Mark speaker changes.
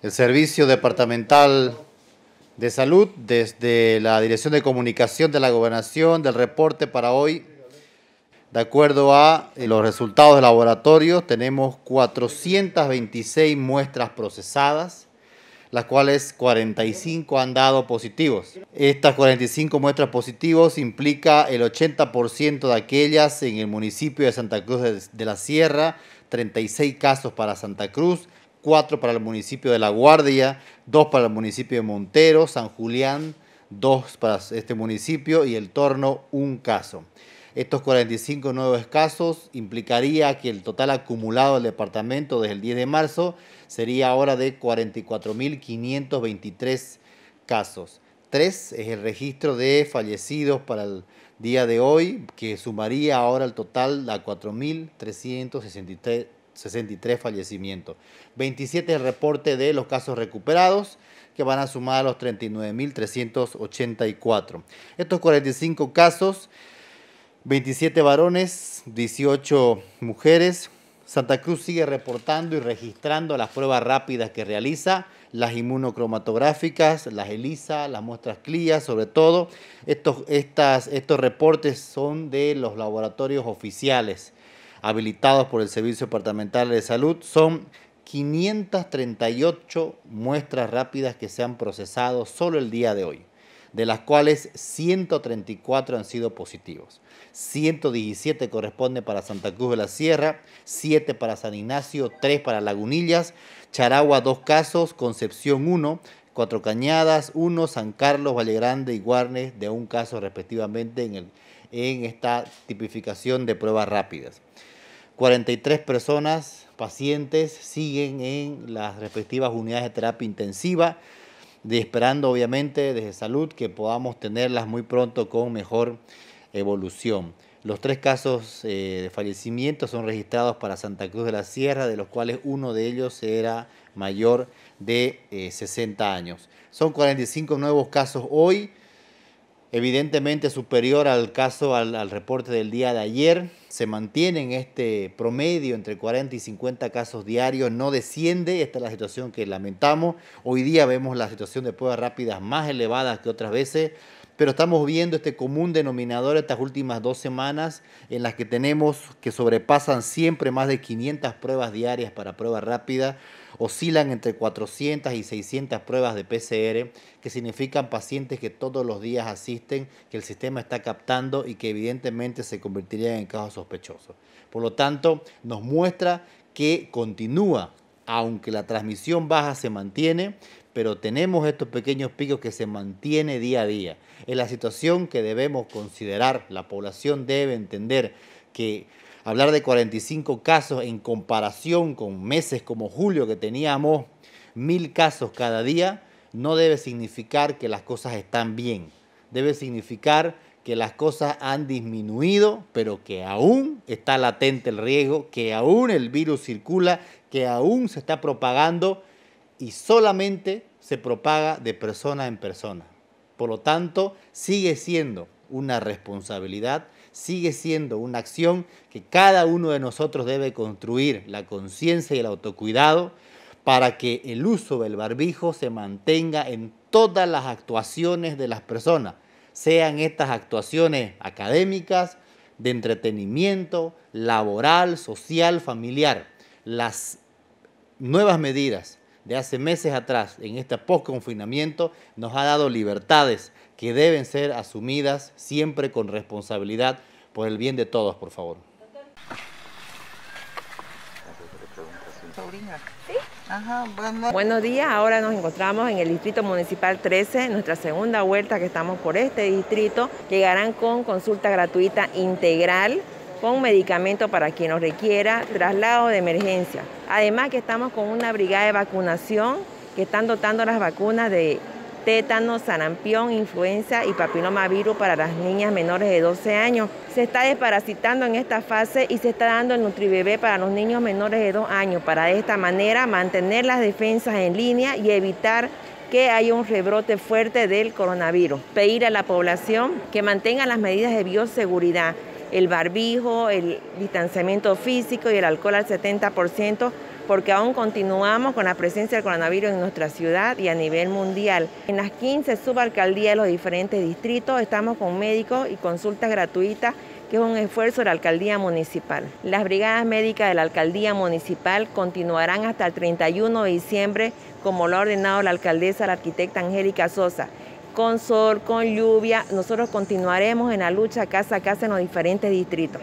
Speaker 1: El Servicio Departamental de Salud, desde la Dirección de Comunicación de la Gobernación, del reporte para hoy, de acuerdo a eh, los resultados de laboratorio, tenemos 426 muestras procesadas, las cuales 45 han dado positivos. Estas 45 muestras positivos implica el 80% de aquellas en el municipio de Santa Cruz de la Sierra, 36 casos para Santa Cruz, cuatro para el municipio de La Guardia, dos para el municipio de Montero, San Julián, dos para este municipio y el Torno, un caso. Estos 45 nuevos casos implicaría que el total acumulado del departamento desde el 10 de marzo sería ahora de 44.523 casos. Tres es el registro de fallecidos para el día de hoy, que sumaría ahora el total a 4.363 63 fallecimientos. 27 el reporte de los casos recuperados que van a sumar a los 39.384. Estos 45 casos, 27 varones, 18 mujeres. Santa Cruz sigue reportando y registrando las pruebas rápidas que realiza, las inmunocromatográficas, las ELISA, las muestras CLIA, sobre todo. Estos, estas, estos reportes son de los laboratorios oficiales habilitados por el Servicio Departamental de Salud son 538 muestras rápidas que se han procesado solo el día de hoy, de las cuales 134 han sido positivos. 117 corresponde para Santa Cruz de la Sierra, 7 para San Ignacio, 3 para Lagunillas, Charagua 2 casos, Concepción 1, Cuatro Cañadas 1, San Carlos, Valle Grande y Guarnes de un caso respectivamente en el en esta tipificación de pruebas rápidas. 43 personas, pacientes, siguen en las respectivas unidades de terapia intensiva, esperando obviamente desde salud que podamos tenerlas muy pronto con mejor evolución. Los tres casos eh, de fallecimiento son registrados para Santa Cruz de la Sierra, de los cuales uno de ellos era mayor de 60 eh, años. Son 45 nuevos casos hoy, evidentemente superior al caso, al, reporte del día de ayer. Se mantiene en este promedio entre 40 y 50 casos diarios, no desciende. Esta es la situación que lamentamos. Hoy día vemos la situación de pruebas rápidas más elevadas que otras veces pero estamos viendo este común denominador estas últimas dos semanas en las que tenemos que sobrepasan siempre más de 500 pruebas diarias para prueba rápida, oscilan entre 400 y 600 pruebas de PCR, que significan pacientes que todos los días asisten, que el sistema está captando y que evidentemente se convertirían en casos sospechosos. Por lo tanto, nos muestra que continúa aunque la transmisión baja se mantiene, pero tenemos estos pequeños picos que se mantiene día a día. Es la situación que debemos considerar. La población debe entender que hablar de 45 casos en comparación con meses como julio que teníamos mil casos cada día, no debe significar que las cosas están bien. Debe significar que las cosas han disminuido, pero que aún está latente el riesgo, que aún el virus circula, que aún se está propagando y solamente se propaga de persona en persona. Por lo tanto, sigue siendo una responsabilidad, sigue siendo una acción que cada uno de nosotros debe construir, la conciencia y el autocuidado, para que el uso del barbijo se mantenga en todas las actuaciones de las personas, sean estas actuaciones académicas, de entretenimiento, laboral, social, familiar. Las nuevas medidas de hace meses atrás, en este post-confinamiento, nos ha dado libertades que deben ser asumidas siempre con responsabilidad por el bien de todos, por favor.
Speaker 2: Buenos días, ahora nos encontramos en el Distrito Municipal 13, nuestra segunda vuelta que estamos por este distrito. Llegarán con consulta gratuita integral con medicamento para quien lo requiera, traslado de emergencia. Además que estamos con una brigada de vacunación que están dotando las vacunas de tétano, sarampión, influenza y papilomavirus para las niñas menores de 12 años. Se está desparasitando en esta fase y se está dando el Nutribebé para los niños menores de 2 años para de esta manera mantener las defensas en línea y evitar que haya un rebrote fuerte del coronavirus. Pedir a la población que mantenga las medidas de bioseguridad el barbijo, el distanciamiento físico y el alcohol al 70%, porque aún continuamos con la presencia del coronavirus en nuestra ciudad y a nivel mundial. En las 15 subalcaldías de los diferentes distritos estamos con médicos y consultas gratuitas que es un esfuerzo de la alcaldía municipal. Las brigadas médicas de la alcaldía municipal continuarán hasta el 31 de diciembre, como lo ha ordenado la alcaldesa, la arquitecta Angélica Sosa con sol, con lluvia, nosotros continuaremos en la lucha casa a casa en los diferentes distritos.